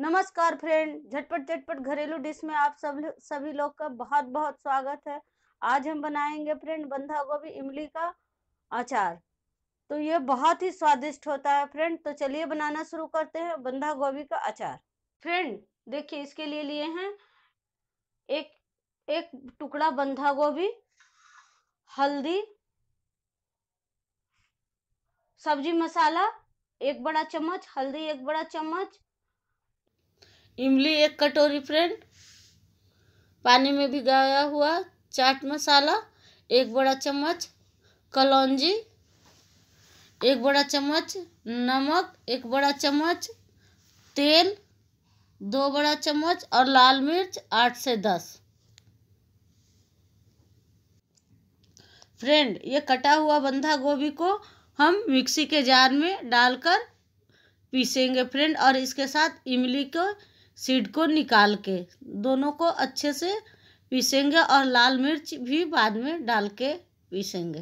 नमस्कार फ्रेंड झटपट झटपट घरेलू डिश में आप सब सभी लोग का बहुत बहुत स्वागत है आज हम बनाएंगे फ्रेंड बंधा गोभी इमली का अचार तो ये बहुत ही स्वादिष्ट होता है फ्रेंड तो चलिए बनाना शुरू करते हैं बंधा गोभी का अचार फ्रेंड देखिए इसके लिए लिए हैं एक एक टुकड़ा बंधा गोभी हल्दी सब्जी मसाला एक बड़ा चम्मच हल्दी एक बड़ा चम्मच इमली एक कटोरी फ्रेंड पानी में भिगाया हुआ चाट मसाला एक बड़ा चम्मच कलौजी एक बड़ा चम्मच नमक एक बड़ा चम्मच तेल दो बड़ा चम्मच और लाल मिर्च आठ से दस फ्रेंड ये कटा हुआ बंधा गोभी को हम मिक्सी के जार में डालकर पीसेंगे फ्रेंड और इसके साथ इमली को सीड को निकाल के दोनों को अच्छे से पीसेंगे और लाल मिर्च भी बाद में डाल के पीसेंगे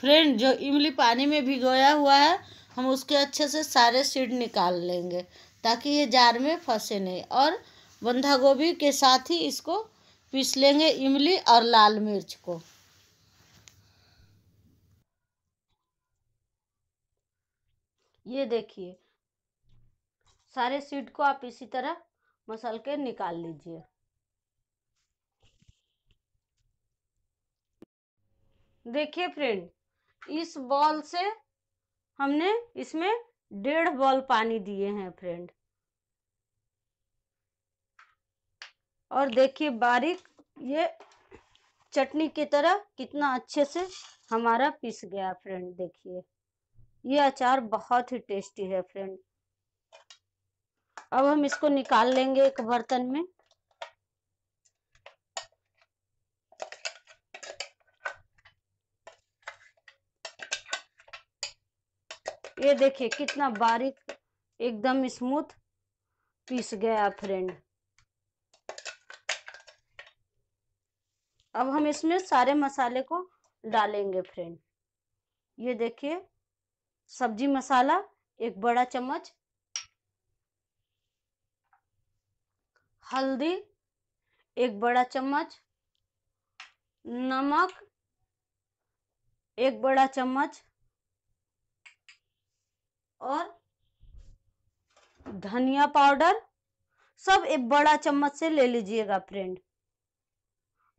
फ्रेंड जो इमली पानी में भिगोया हुआ है हम उसके अच्छे से सारे सीड निकाल लेंगे ताकि ये जार में फंसे नहीं और बंधा गोभी के साथ ही इसको पीस लेंगे इमली और लाल मिर्च को ये देखिए सारे सीड को आप इसी तरह मसल के निकाल लीजिए देखिए फ्रेंड इस बॉल से हमने इसमें डेढ़ बॉल पानी दिए हैं फ्रेंड और देखिए बारीक ये चटनी की तरह कितना अच्छे से हमारा पिस गया फ्रेंड देखिए ये अचार बहुत ही टेस्टी है फ्रेंड अब हम इसको निकाल लेंगे एक बर्तन में ये देखिए कितना बारीक एकदम स्मूथ पीस गया फ्रेंड अब हम इसमें सारे मसाले को डालेंगे फ्रेंड ये देखिए सब्जी मसाला एक बड़ा चम्मच हल्दी एक बड़ा चम्मच नमक एक बड़ा चम्मच और धनिया पाउडर सब एक बड़ा चम्मच से ले लीजिएगा फ्रेंड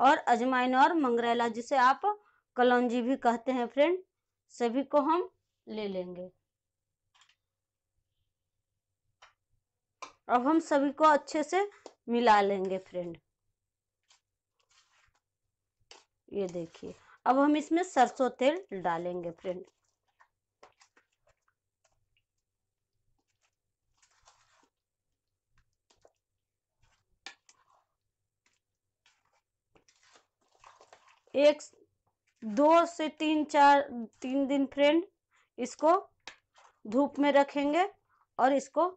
और अजमाइन और मंगरेला जिसे आप कलौजी भी कहते हैं फ्रेंड सभी को हम ले लेंगे अब हम सभी को अच्छे से मिला लेंगे फ्रेंड ये देखिए अब हम इसमें सरसों तेल डालेंगे फ्रेंड एक दो से तीन चार तीन दिन फ्रेंड इसको धूप में रखेंगे और इसको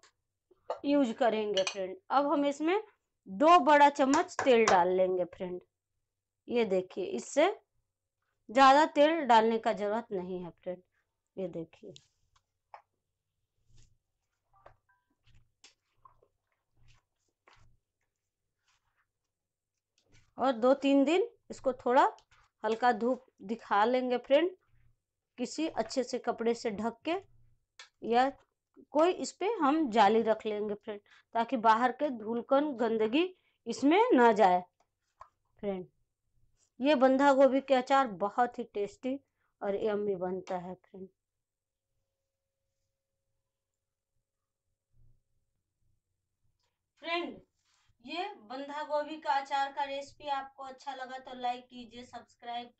यूज करेंगे फ्रेंड अब हम इसमें दो बड़ा चम्मच तेल डाल लेंगे फ्रेंड ये देखिए इससे ज़्यादा तेल डालने का ज़रूरत नहीं है फ्रेंड ये देखिए और दो तीन दिन इसको थोड़ा हल्का धूप दिखा लेंगे फ्रेंड किसी अच्छे से कपड़े से ढक के या कोई इस पे हम जाली रख लेंगे फ्रेंड ताकि बाहर के धूलकन गंदगी इसमें ना जाए फ्रेंड ये बंधा गोभी के अचार बहुत ही टेस्टी और यम्मी बनता है फ्रेंड फ्रेंड ये बंधा गोभी का अचार का रेसिपी आपको अच्छा लगा तो लाइक कीजिए सब्सक्राइब